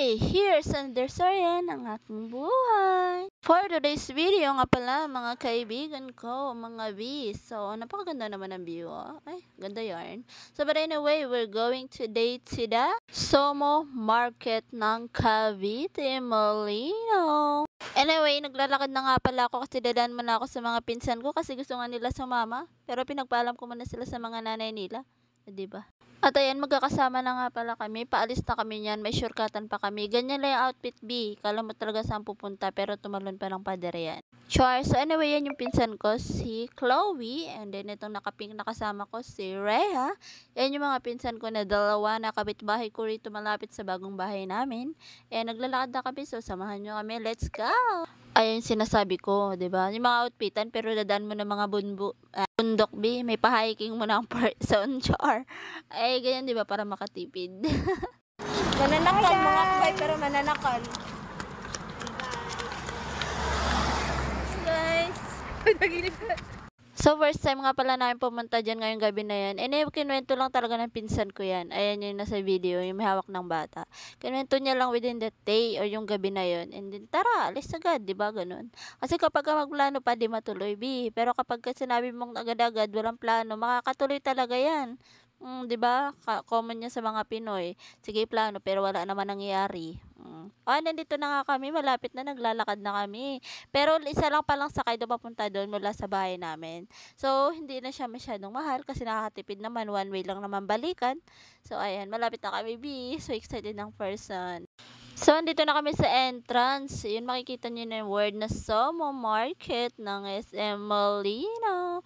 Okay, here's ang desaryan ng aking buhay. For today's video nga pala, mga kaibigan ko, mga bees. So, napakaganda naman ang view, oh. Ay, ganda yarn. So, but anyway, we're going today to the Somo Market ng Cavite, Molino. Anyway, naglalakad na nga pala ako kasi dadaan mo ako sa mga pinsan ko kasi gusto nga nila sa mama. Pero pinagpaalam ko muna sila sa mga nanay nila. Eh, ba? Diba? At ayan, magkakasama na nga pala kami. Paalis na kami niyan. May shortcutan pa kami. Ganyan lang yung outfit B. Kala mo talaga saan pupunta, pero tumalon pa lang padere yan. Char. So anyway, yan yung pinsan ko, si Chloe. And then itong nakapink na kasama ko, si Rhea. Yan yung mga pinsan ko na dalawa na kapitbahay ko rito malapit sa bagong bahay namin. And naglalakad na kami, so samahan nyo kami. Let's go! ayun sinasabi ko, 'di ba? Yung mga outfitan pero dadan mo ng mga bunbu, uh, bundok B, may pa-hiking mo ng person char. Ay ganyan 'di ba para makatipid. mananakal Hi, mga kakay pero mananakal. Guys, naginip So, first time nga pala namin pumunta dyan ngayong gabi na yan. And eh, kinwento lang talaga ng pinsan ko yan. Ayan yung nasa video, yung may hawak ng bata. Kinwento niya lang within the day or yung gabi na yon And then, tara, alis agad, di ba? Ganun. Kasi kapag ka magplano pa, di matuloy, B. Pero kapag ka sinabi mong agad-agad, walang plano, makakatuloy talaga yan. Mm, 'di ba? Common 'yan sa mga Pinoy. Sige, plano pero wala naman nangyayari ah, nandito na nga kami, malapit na, naglalakad na kami. Pero isa lang palang sakay daw papunta doon mula sa bahay namin. So, hindi na siya masyadong mahal kasi nakakatipid naman, one way lang naman balikan. So, ayan, malapit na kami, B. So, excited ng person. So, andito na kami sa entrance. Yun, makikita nyo na yung word na Somo Market ng SM Molino.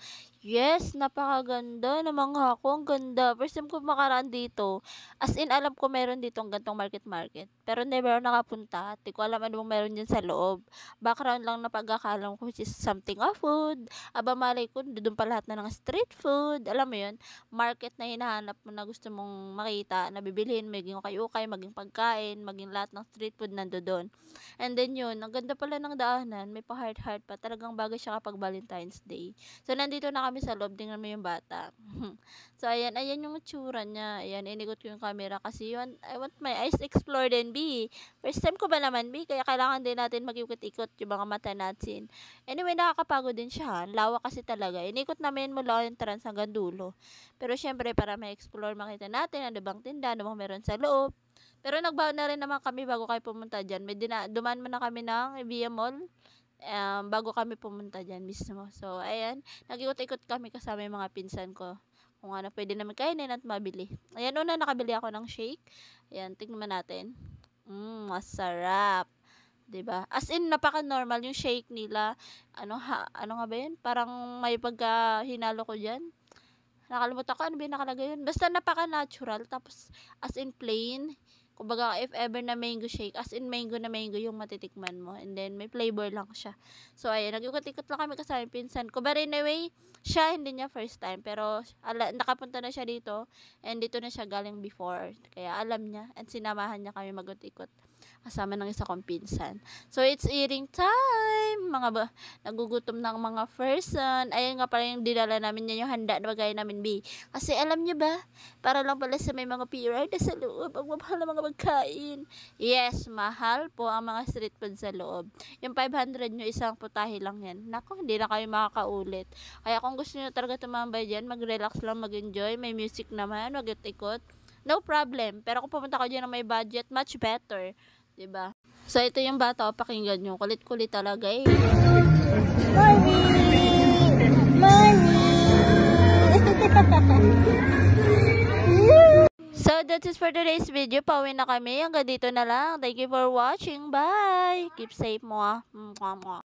Yes, napakaganda naman ako. Ang ganda. First time ko makaraan dito. As in, alam ko meron dito ang gantong market market. Pero never ako nakapunta. Di ko alam anong meron dyan sa loob. Background lang na pagkakalam ko which is something of food. Aba malay ko, doon pa lahat na ng street food. Alam mo yun, market na hinahanap mo na gusto mong makita, na bibilihin, maging ukay-ukay, maging pagkain, maging lahat ng street food nando doon. And then yun, ang ganda pala ng daanan. May pa-heart-heart pa. Talagang bagay siya kapag Valentine's Day. So, nandito na kami kami sa loob, din mo yung bata. so, ayan, ayan yung tsura niya. Ayan, inigot ko yung camera kasi yun, I want my eyes explored and be. First time ko ba naman, be? Kaya kailangan din natin mag-ikot-ikot yung mga mata natin. Anyway, nakakapagod din siya. Lawa kasi talaga. Inikot namin mula yung trans hanggang dulo. Pero syempre, para ma-explore, makita natin ano bang tinda, ano bang meron sa loob. Pero nagbaon na rin naman kami bago kayo pumunta dyan. May dina- dumaan mo na kami ng Via Mall um, bago kami pumunta dyan mismo. So, ayan, nag-ikot-ikot kami kasama yung mga pinsan ko kung ano pwede namin kainin at mabili. Ayan, una nakabili ako ng shake. Ayan, tingnan natin. Mmm, masarap. 'di ba? As in napaka-normal yung shake nila. Ano ha, ano nga ba 'yun? Parang may pagka hinalo ko diyan. Nakalimutan ko ano ba yung nakalagay yun. Basta napaka-natural tapos as in plain. Kumbaga, if ever na mango shake, as in mango na mango yung matitikman mo. And then, may flavor lang siya. So, ayan, nag-ikot-ikot lang kami kasama pinsan ko. But anyway, siya, hindi niya first time. Pero, ala, nakapunta na siya dito. And dito na siya galing before. Kaya, alam niya. And sinamahan niya kami mag-ikot-ikot kasama ng isa kong pinsan. So, it's eating time! mga ba, nagugutom ng mga person. Ayun nga pala yung dinala namin niya yung handa na bagay namin, B. Kasi alam niyo ba, para lang pala sa may mga PR na sa loob, ang mahal na mga magkain. Yes, mahal po ang mga street food sa loob. Yung 500 nyo, isang putahe lang yan. Nako, hindi na kayo makakaulit. Kaya kung gusto niyo talaga tumambay dyan, mag-relax lang, mag-enjoy, may music naman, wag ikot no problem. Pero kung pumunta ko dyan na may budget, much better. Diba? So, ito yung bata. O, pakinggan nyo. Kulit-kulit talaga eh. Mommy! Mommy! So, that is for today's video. Pauwi na kami. Hanggang dito na lang. Thank you for watching. Bye! Keep safe mo ah. Mwah,